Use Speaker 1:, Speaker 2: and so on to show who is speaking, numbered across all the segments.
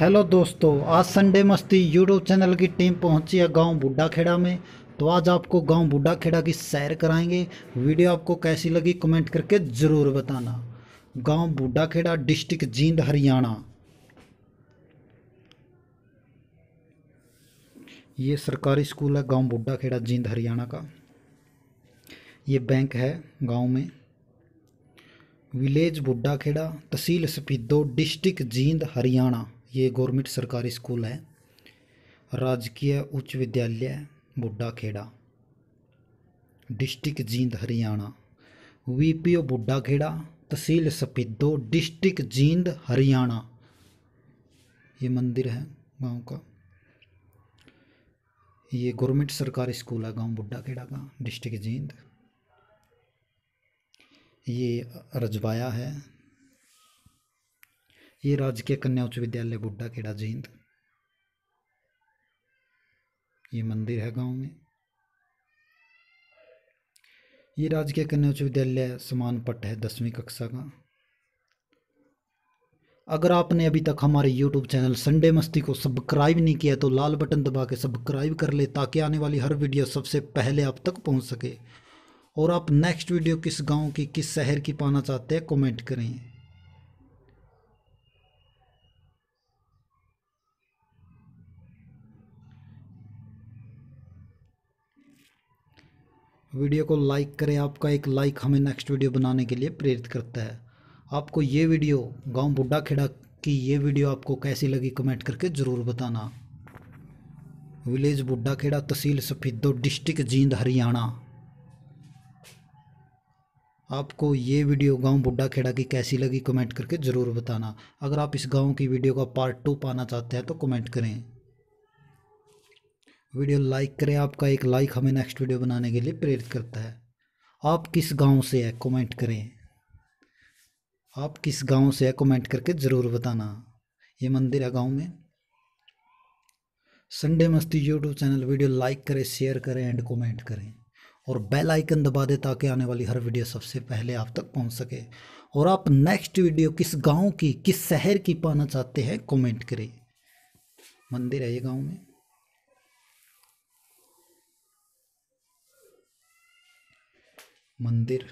Speaker 1: hello दोस्तों आज Sunday Masti YouTube channel की टीम पहुंची है गांव खेड़ा में तो आज आपको गांव खेड़ा की सैर कराएंगे वीडियो आपको कैसी लगी कमेंट करके ज़रूर बताना गांव खेड़ा डिस्ट्रिक्ट जींद हरियाणा ये सरकारी स्कूल है गांव खेड़ा जींद हरियाणा का ये बैंक है गाँव में विलेज खेड़ा तहसील स्पीदो डिस्ट्रिक्ट जींद हरियाणा ये गवर्नमेंट सरकारी स्कूल है राजकीय उच्च विद्यालय Buddha Khera district Jind Haryana V P O Buddha Khera तहसील सपिदो डिस्ट्रिक्ट जींद हरियाणा ये मंदिर है गांव का ये गवर्नमेंट सरकारी स्कूल है गांव बुड्ढा खेड़ा का डिस्ट्रिक्ट जींद ये रजवाया है ये राजकीय कन्या उच्च विद्यालय गुड्डा केड़ा जींद ये मंदिर है गांव में ये राजकीय कन्या उच्च विद्यालय समान पट है दसवीं कक्षा का अगर आपने अभी तक हमारे YouTube चैनल संडे मस्ती को सब्सक्राइब नहीं किया तो लाल बटन दबा के सब्सक्राइब कर ले ताकि आने वाली हर वीडियो सबसे पहले आप तक पहुंच सके और आप नेक्स्ट वीडियो किस गांव की किस शहर की पाना चाहते हैं कमेंट करें वीडियो को लाइक करें आपका एक लाइक हमें नेक्स्ट वीडियो बनाने के लिए प्रेरित करता है आपको ये वीडियो गांव बुड्ढा खेड़ा की ये वीडियो आपको कैसी लगी कमेंट करके ज़रूर बताना विलेज बुड्ढा खेड़ा तहसील सफीदो डिस्ट्रिक्ट जींद हरियाणा आपको ये वीडियो गांव बुड्ढा खेड़ा की कैसी लगी कमेंट करके ज़रूर बताना अगर आप इस गांव की वीडियो का पार्ट टू पाना चाहते हैं तो कमेंट करें वीडियो लाइक करें आपका एक लाइक हमें नेक्स्ट वीडियो बनाने के लिए प्रेरित करता है आप किस गांव से है कमेंट करें आप किस गांव से है कमेंट करके ज़रूर बताना ये मंदिर है गांव में Sunday Masti YouTube channel video like करें शेयर करें एंड कमेंट करें और बेल आइकन दबा दें ताकि आने वाली हर वीडियो सबसे पहले आप तक पहुंच सके और आप नेक्स्ट वीडियो किस गांव की किस शहर की पाना चाहते हैं कमेंट करें मंदिर है ये गांव में मंदिर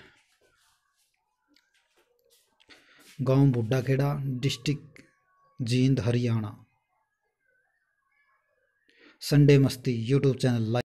Speaker 1: गांव Khera district Jind Haryana Sunday Masti YouTube channel like